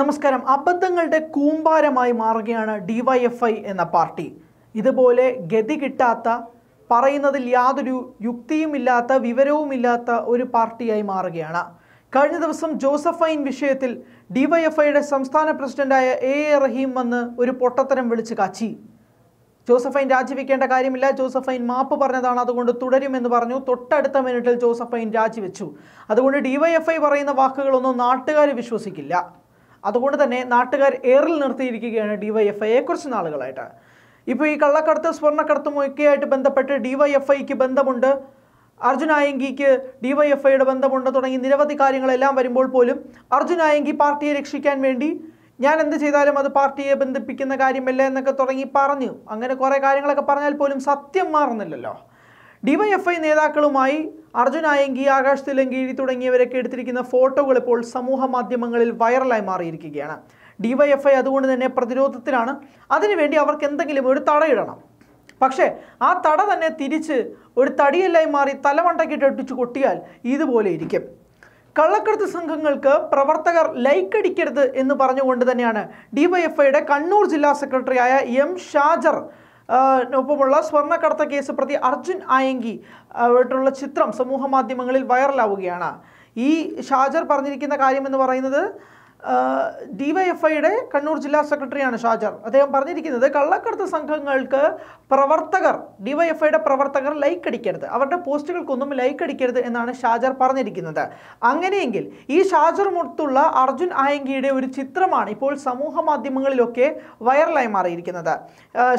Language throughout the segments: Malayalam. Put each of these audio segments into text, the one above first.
നമസ്കാരം അബദ്ധങ്ങളുടെ കൂമ്പാരമായി മാറുകയാണ് ഡിവൈഎഫ്ഐ എന്ന പാർട്ടി ഇതുപോലെ ഗതി കിട്ടാത്ത പറയുന്നതിൽ യാതൊരു യുക്തിയുമില്ലാത്ത വിവരവുമില്ലാത്ത ഒരു പാർട്ടിയായി മാറുകയാണ് കഴിഞ്ഞ ദിവസം ജോസഫൈൻ വിഷയത്തിൽ ഡിവൈഎഫ്ഐയുടെ സംസ്ഥാന പ്രസിഡന്റായ എ എ റഹീം വന്ന് ഒരു പൊട്ടത്തരം വിളിച്ച് കാച്ചി ജോസഫൈൻ രാജിവെക്കേണ്ട കാര്യമില്ല ജോസഫൈൻ മാപ്പ് പറഞ്ഞതാണ് അതുകൊണ്ട് തുടരുമെന്ന് പറഞ്ഞു തൊട്ടടുത്ത മിനിറ്റിൽ ജോസഫൈൻ രാജിവെച്ചു അതുകൊണ്ട് ഡിവൈഎഫ്ഐ പറയുന്ന വാക്കുകളൊന്നും നാട്ടുകാർ വിശ്വസിക്കില്ല അതുകൊണ്ട് തന്നെ നാട്ടുകാർ ഏറിൽ നിർത്തിയിരിക്കുകയാണ് ഡിവൈഎഫ്ഐയെ കുറച്ച് നാളുകളായിട്ട് ഇപ്പോൾ ഈ കള്ളക്കടത്ത് സ്വർണ്ണക്കടത്തും ഒക്കെയായിട്ട് ബന്ധപ്പെട്ട് ഡിവൈഎഫ്ഐക്ക് ബന്ധമുണ്ട് അർജുൻ ആയങ്കിക്ക് ഡിവൈഎഫ്ഐയുടെ ബന്ധമുണ്ട് തുടങ്ങി നിരവധി കാര്യങ്ങളെല്ലാം വരുമ്പോൾ പോലും അർജുൻ ആയങ്കി പാർട്ടിയെ രക്ഷിക്കാൻ വേണ്ടി ഞാൻ എന്ത് ചെയ്താലും അത് പാർട്ടിയെ ബന്ധിപ്പിക്കുന്ന കാര്യമല്ല എന്നൊക്കെ തുടങ്ങി പറഞ്ഞു അങ്ങനെ കുറേ കാര്യങ്ങളൊക്കെ പറഞ്ഞാൽ പോലും സത്യം മാറുന്നില്ലല്ലോ ഡിവൈഎഫ്ഐ നേതാക്കളുമായി അർജുൻ ആയങ്കി ആകാശ് തിലങ്കേരി തുടങ്ങിയവരൊക്കെ എടുത്തിരിക്കുന്ന ഫോട്ടോകൾ ഇപ്പോൾ സമൂഹ മാധ്യമങ്ങളിൽ വൈറലായി മാറിയിരിക്കുകയാണ് ഡിവൈഎഫ്ഐ അതുകൊണ്ട് തന്നെ പ്രതിരോധത്തിലാണ് അതിനുവേണ്ടി അവർക്ക് എന്തെങ്കിലും ഒരു തടയിടണം പക്ഷേ ആ തട തന്നെ തിരിച്ച് ഒരു തടിയല്ലായി മാറി തലമണ്ടക്കിട്ട് കൊട്ടിയാൽ ഇതുപോലെ ഇരിക്കും കള്ളക്കടത്ത് സംഘങ്ങൾക്ക് പ്രവർത്തകർ ലൈക്ക് അടിക്കരുത് എന്ന് പറഞ്ഞുകൊണ്ട് തന്നെയാണ് ഡിവൈഎഫ്ഐയുടെ കണ്ണൂർ ജില്ലാ സെക്രട്ടറിയായ എം ഷാജർ ഒപ്പമുള്ള സ്വർണ്ണക്കടത്ത കേസ് പ്രതി അർജുൻ ആയങ്കി ആയിട്ടുള്ള ചിത്രം സമൂഹ മാധ്യമങ്ങളിൽ വൈറലാവുകയാണ് ഈ ഷാജർ പറഞ്ഞിരിക്കുന്ന കാര്യമെന്ന് പറയുന്നത് ഡിവൈഎഫ്ഐയുടെ കണ്ണൂർ ജില്ലാ സെക്രട്ടറിയാണ് ഷാജർ അദ്ദേഹം പറഞ്ഞിരിക്കുന്നത് കള്ളക്കടത്ത് സംഘങ്ങൾക്ക് പ്രവർത്തകർ ഡിവൈഎഫ്ഐയുടെ പ്രവർത്തകർ ലൈക്ക് അടിക്കരുത് അവരുടെ പോസ്റ്റുകൾക്കൊന്നും ലൈക്ക് അടിക്കരുത് എന്നാണ് ഷാജർ പറഞ്ഞിരിക്കുന്നത് അങ്ങനെയെങ്കിൽ ഈ ഷാജർ മുത്തുള്ള അർജുൻ ആയങ്കിയുടെ ഒരു ചിത്രമാണ് ഇപ്പോൾ സമൂഹ മാധ്യമങ്ങളിലൊക്കെ വൈറലായി മാറിയിരിക്കുന്നത്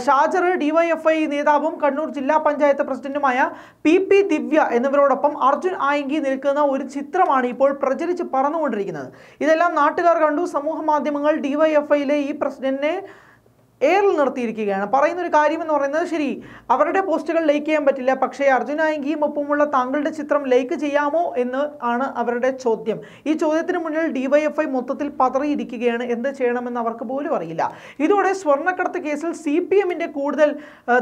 ഷാജർ ഡിവൈഎഫ്ഐ നേതാവും കണ്ണൂർ ജില്ലാ പഞ്ചായത്ത് പ്രസിഡന്റുമായ പി പി ദിവ്യ എന്നിവരോടൊപ്പം അർജുൻ ആയങ്കി നിൽക്കുന്ന ഒരു ചിത്രമാണ് ഇപ്പോൾ പ്രചരിച്ച് പറന്നുകൊണ്ടിരിക്കുന്നത് ഇതെല്ലാം നാട്ടുകാർ കണ്ടു സമൂഹ മാധ്യമങ്ങൾ ഡിവൈഎഫ്ഐയിലെ ഈ പ്രസിഡന്റിനെ എയറിൽ നിർത്തിയിരിക്കുകയാണ് കാര്യം എന്ന് പറയുന്നത് ശരി അവരുടെ പോസ്റ്റുകൾ ലൈക്ക് ചെയ്യാൻ പറ്റില്ല പക്ഷേ അർജുനായെങ്കിയും ഒപ്പമുള്ള താങ്കളുടെ ചിത്രം ലൈക്ക് ചെയ്യാമോ എന്ന് ആണ് അവരുടെ ചോദ്യം ഈ ചോദ്യത്തിന് മുന്നിൽ ഡിവൈഎഫ്ഐ മൊത്തത്തിൽ പതറിയിരിക്കുകയാണ് എന്ത് ചെയ്യണമെന്ന് അവർക്ക് പോലും അറിയില്ല ഇതോടെ സ്വർണ്ണക്കടത്ത് കേസിൽ സി പി എമ്മിൻ്റെ കൂടുതൽ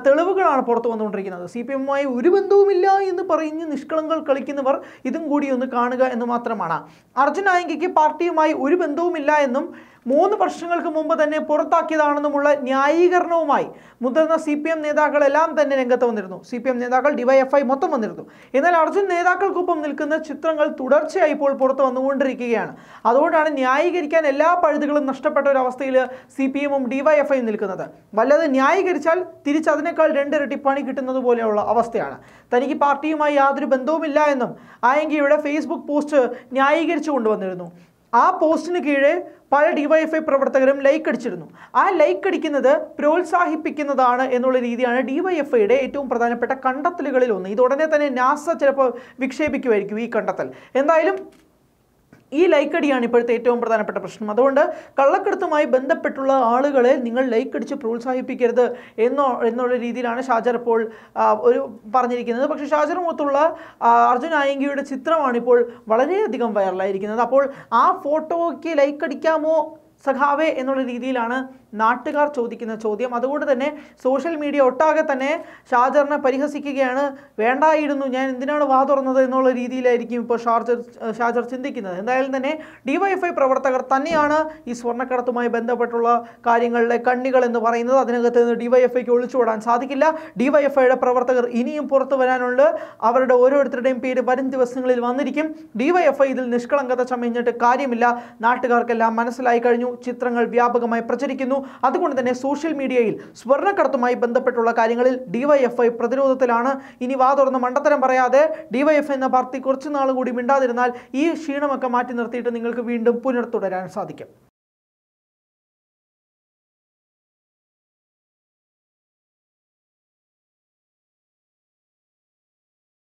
തെളിവുകളാണ് പുറത്തു വന്നുകൊണ്ടിരിക്കുന്നത് സി പി എമ്മുമായി ഒരു ബന്ധവുമില്ല എന്ന് പറഞ്ഞ് നിഷ്കളങ്കൽ കളിക്കുന്നവർ ഇതും കൂടി ഒന്ന് കാണുക എന്ന് മാത്രമാണ് അർജുനായങ്കിക്ക് പാർട്ടിയുമായി ഒരു ബന്ധവുമില്ല എന്നും മൂന്ന് വർഷങ്ങൾക്ക് മുമ്പ് തന്നെ പുറത്താക്കിയതാണെന്നുമുള്ള ന്യായീകരണവുമായി മുതിർന്ന സി പി എം നേതാക്കളെല്ലാം തന്നെ രംഗത്ത് വന്നിരുന്നു സി പി എം നേതാക്കൾ ഡിവൈഎഫ്ഐ മൊത്തം വന്നിരുന്നു എന്നാൽ അർജുൻ നേതാക്കൾക്കൊപ്പം നിൽക്കുന്ന ചിത്രങ്ങൾ തുടർച്ചയായി ഇപ്പോൾ പുറത്തു വന്നുകൊണ്ടിരിക്കുകയാണ് അതുകൊണ്ടാണ് ന്യായീകരിക്കാൻ എല്ലാ പഴുതുകളും നഷ്ടപ്പെട്ട ഒരു അവസ്ഥയിൽ സി പി എമ്മും ഡിവൈഎഫ്ഐയും നിൽക്കുന്നത് വല്ലത് ന്യായീകരിച്ചാൽ തിരിച്ചതിനേക്കാൾ രണ്ടിരട്ടി പണി കിട്ടുന്നത് പോലെയുള്ള അവസ്ഥയാണ് തനിക്ക് പാർട്ടിയുമായി യാതൊരു ബന്ധവുമില്ല എന്നും ആയെങ്കിയുടെ ഫേസ്ബുക്ക് പോസ്റ്റ് ന്യായീകരിച്ചു കൊണ്ടുവന്നിരുന്നു ആ പോസ്റ്റിന് കീഴെ പല ഡിവൈഎഫ്ഐ പ്രവർത്തകരും ലൈക്ക് അടിച്ചിരുന്നു ആ ലൈക്ക് അടിക്കുന്നത് പ്രോത്സാഹിപ്പിക്കുന്നതാണ് എന്നുള്ള രീതിയാണ് ഡിവൈഎഫ്ഐയുടെ ഏറ്റവും പ്രധാനപ്പെട്ട കണ്ടെത്തലുകളിൽ ഒന്ന് ഇതുടനെ തന്നെ നാസ ചിലപ്പോൾ വിക്ഷേപിക്കുമായിരിക്കും ഈ കണ്ടെത്തൽ എന്തായാലും ഈ ലൈക്കടിയാണ് ഇപ്പോഴത്തെ ഏറ്റവും പ്രധാനപ്പെട്ട പ്രശ്നം അതുകൊണ്ട് കള്ളക്കടത്തുമായി ബന്ധപ്പെട്ടുള്ള ആളുകളെ നിങ്ങൾ ലൈക്കടിച്ച് പ്രോത്സാഹിപ്പിക്കരുത് എന്നോ എന്നുള്ള രീതിയിലാണ് ഷാജർ ഇപ്പോൾ ഒരു പറഞ്ഞിരിക്കുന്നത് പക്ഷേ ഷാജർ മുഖത്തുള്ള അർജുൻ ആയങ്കിയുടെ ചിത്രമാണ് ഇപ്പോൾ വളരെയധികം വൈറലായിരിക്കുന്നത് അപ്പോൾ ആ ഫോട്ടോയ്ക്ക് ലൈക്കടിക്കാമോ സഖാവേ എന്നുള്ള രീതിയിലാണ് നാട്ടുകാർ ചോദിക്കുന്ന ചോദ്യം അതുകൊണ്ട് തന്നെ സോഷ്യൽ മീഡിയ ഒട്ടാകെ തന്നെ ഷാജറിനെ പരിഹസിക്കുകയാണ് വേണ്ടായിരുന്നു ഞാൻ എന്തിനാണ് വാ തുറന്നത് എന്നുള്ള രീതിയിലായിരിക്കും ഇപ്പോൾ ഷാർജർ ഷാജർ ചിന്തിക്കുന്നത് എന്തായാലും തന്നെ ഡിവൈഎഫ്ഐ പ്രവർത്തകർ തന്നെയാണ് ഈ സ്വർണ്ണക്കടത്തുമായി ബന്ധപ്പെട്ടുള്ള കാര്യങ്ങളിലെ കണ്ണികൾ എന്ന് പറയുന്നത് അതിനകത്ത് നിന്ന് ഡിവൈഎഫ്ഐക്ക് ഒളിച്ചുവിടാൻ സാധിക്കില്ല ഡിവൈഎഫ്ഐയുടെ പ്രവർത്തകർ ഇനിയും പുറത്തു വരാനുണ്ട് അവരുടെ ഓരോരുത്തരുടെയും പേര് വരും ദിവസങ്ങളിൽ വന്നിരിക്കും ഡിവൈഎഫ്ഐ ഇതിൽ നിഷ്കളങ്കത ചമഞ്ഞിട്ട് കാര്യമില്ല നാട്ടുകാർക്കെല്ലാം മനസ്സിലായി കഴിഞ്ഞു ചിത്രങ്ങൾ വ്യാപകമായി പ്രചരിക്കുന്നു ഉണ്ടായിരുന്നു അതുകൊണ്ട് തന്നെ സോഷ്യൽ മീഡിയയിൽ സ്വർണ്ണക്കടത്തുമായി ബന്ധപ്പെട്ടുള്ള കാര്യങ്ങളിൽ ഡിവൈഎഫ്ഐ പ്രതിരോധത്തിലാണ് ഇനി വാ തുറന്ന് മണ്ടത്തരം പറയാതെ ഡിവൈഎഫ് എന്ന പാർട്ടി കുറച്ചു നാളുകൂടി മിണ്ടാതിരുന്നാൽ ഈ ക്ഷീണമൊക്കെ മാറ്റി നിർത്തിയിട്ട് നിങ്ങൾക്ക് വീണ്ടും പുനർത്തുടരാൻ സാധിക്കും